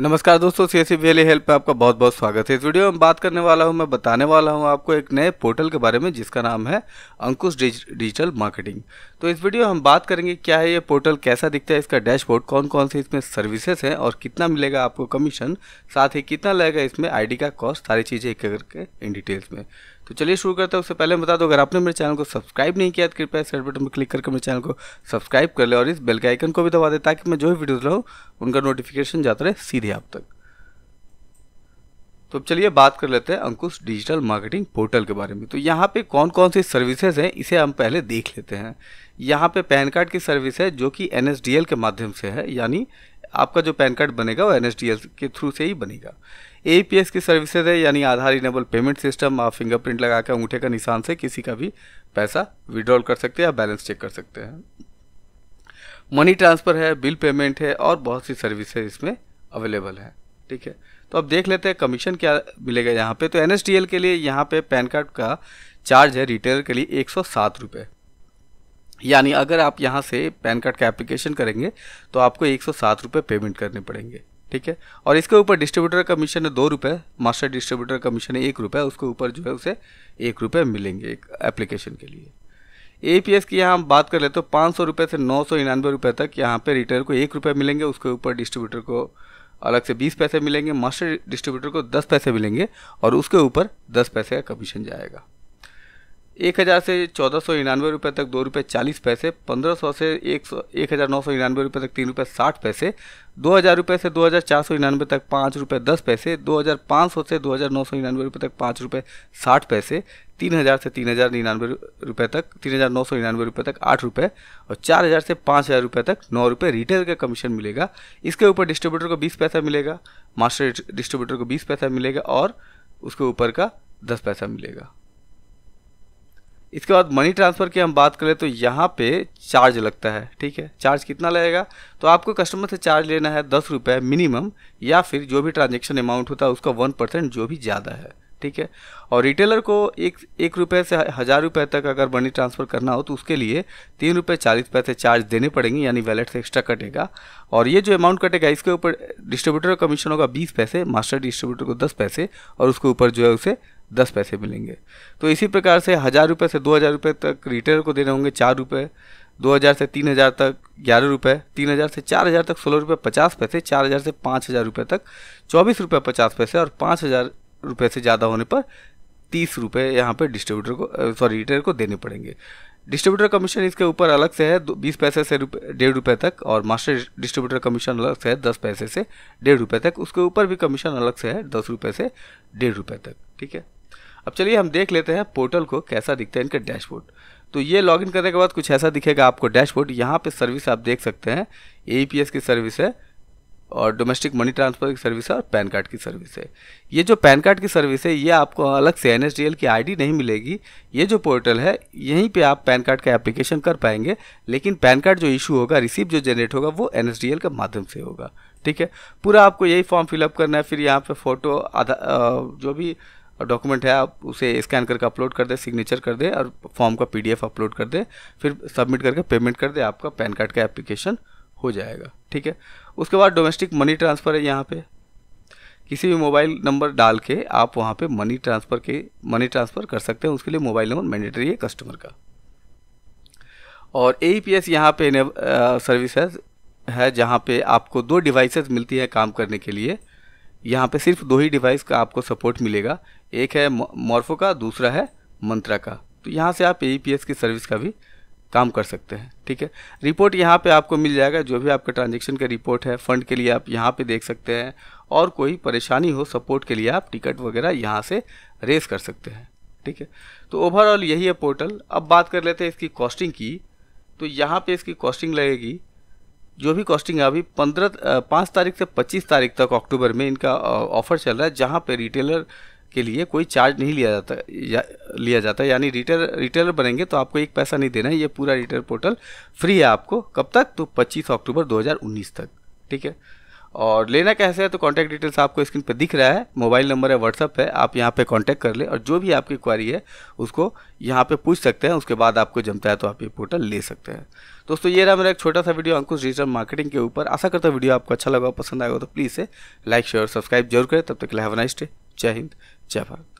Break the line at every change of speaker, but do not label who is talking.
नमस्कार दोस्तों C S वेली help में आपका बहुत बहुत स्वागत है इस वीडियो में बात करने वाला हूं मैं बताने वाला हूं आपको एक नए पोर्टल के बारे में जिसका नाम है अंकुश डिजिटल मार्केटिंग तो इस वीडियो में हम बात करेंगे क्या है ये पोर्टल कैसा दिखता है इसका डैशबोर्ड कौन कौन से इसमें सर्विसेज हैं और कितना मिलेगा आपको कमीशन साथ ही कितना लगेगा इसमें आई का कॉस्ट सारी चीज़ें एक करके इन डिटेल्स में तो चलिए शुरू करते हैं उससे पहले बता दो अगर आपने मेरे चैनल को सब्सक्राइब नहीं किया तो कृपया इस बटन पर क्लिक करके मेरे चैनल को सब्सक्राइब कर ले और इस बेल के आइकन को भी दबा दे ताकि मैं जो भी वीडियोज़ लाऊँ उनका नोटिफिकेशन जाता रहे सीधे आप तक तो चलिए बात कर लेते हैं अंकुश डिजिटल मार्केटिंग पोर्टल के बारे में तो यहाँ पे कौन कौन सी सर्विसेज हैं इसे हम पहले देख लेते हैं यहाँ पे पैन कार्ड की सर्विस है जो कि एन के माध्यम से है यानी आपका जो पैन कार्ड बनेगा वो एन के थ्रू से ही बनेगा ए की सर्विसेज है यानी आधार इनेबल पेमेंट सिस्टम आप फिंगरप्रिंट लगा कर अंगूठे का निशान से किसी का भी पैसा विड्रॉल कर सकते हैं या बैलेंस चेक कर सकते हैं मनी ट्रांसफ़र है बिल पेमेंट है और बहुत सी सर्विसेज इसमें अवेलेबल है ठीक है तो अब देख लेते हैं कमीशन क्या मिलेगा यहाँ पे तो एन के लिए यहाँ पे पैन कार्ड का चार्ज है रिटेलर के लिए एक सौ यानी अगर आप यहाँ से पैन कार्ड का एप्लीकेशन करेंगे तो आपको एक सौ पेमेंट करने पड़ेंगे ठीक है और इसके ऊपर डिस्ट्रीब्यूटर कमीशन है दो रुपये मास्टर डिस्ट्रीब्यूटर कमीशन है एक रुपये उसके ऊपर जो है उसे एक रुपये मिलेंगे एक एप्लीकेशन के लिए ए पी एस की यहाँ हम बात कर लेते तो पाँच सौ रुपये से नौ सौ निन्यानवे रुपये तक यहाँ पे रिटेलर को एक रुपये मिलेंगे उसके ऊपर डिस्ट्रीब्यूटर को अलग से बीस पैसे मिलेंगे मास्टर डिस्ट्रीब्यूटर को दस पैसे मिलेंगे और उसके ऊपर दस पैसे का कमीशन जाएगा एक हज़ार से चौदह सौ निन्यानवे रुपये तक दो रुपये चालीस पैसे पंद्रह सौ से एक सौ एक हज़ार नौ सौ निन्यानवे रुपये तक तीन रुपये साठ पैसे दो हज़ार रुपये से दो हज़ार चार सौ निन्यानवे तक पाँच रुपये दस पैसे दो हज़ार पाँच सौ से दो हज़ार नौ सौ निन्यानवे रुपये तक पाँच रुपये साठ पैसे तीन हज़ार से तीन हज़ार निन्यानवे रुपये तक तीन हज़ार नौ सौ निन्यानवे रुपये तक आठ रुपये और चार हज़ार से पाँच हज़ार रुपये तक नौ रुपये रिटेल का कमीशन मिलेगा इसके ऊपर डिस्ट्रीब्यूटर को बीस पैसा मिलेगा मास्टर डिस्ट्रीब्यूटर को बीस पैसा मिलेगा और उसके ऊपर का दस पैसा मिलेगा इसके बाद मनी ट्रांसफ़र की हम बात करें तो यहाँ पे चार्ज लगता है ठीक है चार्ज कितना लगेगा तो आपको कस्टमर से चार्ज लेना है दस रुपये मिनिमम या फिर जो भी ट्रांजेक्शन अमाउंट होता है उसका वन परसेंट जो भी ज़्यादा है ठीक है और रिटेलर को एक एक रुपये से हज़ार रुपये तक अगर मनी ट्रांसफ़र करना हो तो उसके लिए तीन रुपये चालीस पैसे चार्ज देने पड़ेंगे यानी वैलेट से एक्स्ट्रा कटेगा और ये जो अमाउंट कटेगा इसके ऊपर डिस्ट्रीब्यूटर का कमीशन होगा बीस पैसे मास्टर डिस्ट्रीब्यूटर को दस पैसे और उसके ऊपर जो है उसे दस पैसे मिलेंगे तो इसी प्रकार से हज़ार रुपये से दो हज़ार रुपये तक रिटेलर को देने होंगे चार रुपये दो हज़ार से तीन हज़ार तक ग्यारह रुपये तीन हज़ार से चार हज़ार तक सोलह रुपये पचास पैसे चार हज़ार से पाँच हज़ार रुपये तक चौबीस रुपये पचास पैसे और पाँच हज़ार रुपये से ज़्यादा होने पर तीस रुपये यहाँ पर डिस्ट्रीब्यूटर को सॉरी रिटेलर को देने पड़ेंगे डिस्ट्रीब्यूटर कमीशन इसके ऊपर अलग से है बीस पैसे से रुपये डेढ़ रुपये तक और मास्टर डिस्ट्रीब्यूटर कमीशन अलग से है दस पैसे से डेढ़ रुपये तक उसके ऊपर भी कमीशन अलग से है दस रुपये से डेढ़ रुपये तक ठीक है अब चलिए हम देख लेते हैं पोर्टल को कैसा दिखता है इनका डैशबोर्ड तो ये लॉगिन करने के बाद कुछ ऐसा दिखेगा आपको डैशबोर्ड यहाँ पे सर्विस आप देख सकते हैं ए की सर्विस है और डोमेस्टिक मनी ट्रांसफ़र की सर्विस है और पैन कार्ड की सर्विस है ये जो पैन कार्ड की सर्विस है ये आपको अलग से एन की आईडी नहीं मिलेगी ये जो पोर्टल है यहीं पे आप पैन कार्ड का एप्लीकेशन कर पाएंगे लेकिन पैन कार्ड जो इशू होगा रिसीव जो जनरेट होगा वो एन के माध्यम से होगा ठीक है पूरा आपको यही फॉर्म फिलअप करना है फिर यहाँ पर फ़ोटो आधा जो भी और डॉक्यूमेंट है आप उसे स्कैन करके अपलोड कर दे सिग्नेचर कर दे और फॉर्म का पीडीएफ अपलोड कर दे फिर सबमिट करके पेमेंट कर दे आपका पैन कार्ड का एप्लीकेशन हो जाएगा ठीक है उसके बाद डोमेस्टिक मनी ट्रांसफ़र है यहाँ पे किसी भी मोबाइल नंबर डाल के आप वहाँ पे मनी ट्रांसफ़र के मनी ट्रांसफ़र कर सकते हैं उसके लिए मोबाइल नंबर मैंडेटरी है कस्टमर का और ए पी एस यहाँ पे सर्विस uh, है, जहाँ पर आपको दो डिवाइसेज मिलती हैं काम करने के लिए यहाँ पे सिर्फ दो ही डिवाइस का आपको सपोर्ट मिलेगा एक है मॉर्फो का दूसरा है मंत्रा का तो यहाँ से आप ए की सर्विस का भी काम कर सकते हैं ठीक है रिपोर्ट यहाँ पे आपको मिल जाएगा जो भी आपका ट्रांजेक्शन का रिपोर्ट है फंड के लिए आप यहाँ पे देख सकते हैं और कोई परेशानी हो सपोर्ट के लिए आप टिकट वगैरह यहाँ से रेस कर सकते हैं ठीक है तो ओवरऑल यही है पोर्टल अब बात कर लेते हैं इसकी कॉस्टिंग की तो यहाँ पर इसकी कॉस्टिंग लगेगी जो भी कॉस्टिंग है अभी पंद्रह पाँच तारीख से पच्चीस तारीख तक अक्टूबर में इनका ऑफर चल रहा है जहाँ पे रिटेलर के लिए कोई चार्ज नहीं लिया जाता या, लिया जाता यानी रिटेलर रिटेलर बनेंगे तो आपको एक पैसा नहीं देना है ये पूरा रिटेलर पोर्टल फ्री है आपको कब तक तो 25 अक्टूबर 2019 तक ठीक है और लेना कैसे है तो कॉन्टैक्ट डिटेल्स आपको स्क्रीन पर दिख रहा है मोबाइल नंबर है व्हाट्सअप है आप यहाँ पे कॉन्टैक्ट कर ले और जो भी आपकी क्वारी है उसको यहाँ पे पूछ सकते हैं उसके बाद आपको जमता है तो आप ये पोर्टल ले सकते हैं दोस्तों ये रहा मेरा एक छोटा सा वीडियो अंकुश डिजिटल मार्केटिंग के ऊपर आशा करता हूँ वीडियो आपको अच्छा लगा पसंद आएगा तो प्लीज़ से लाइक शेयर और सब्सक्राइब जरूर करें तब तक लाइव नाइस्ट जय हिंद जय भारत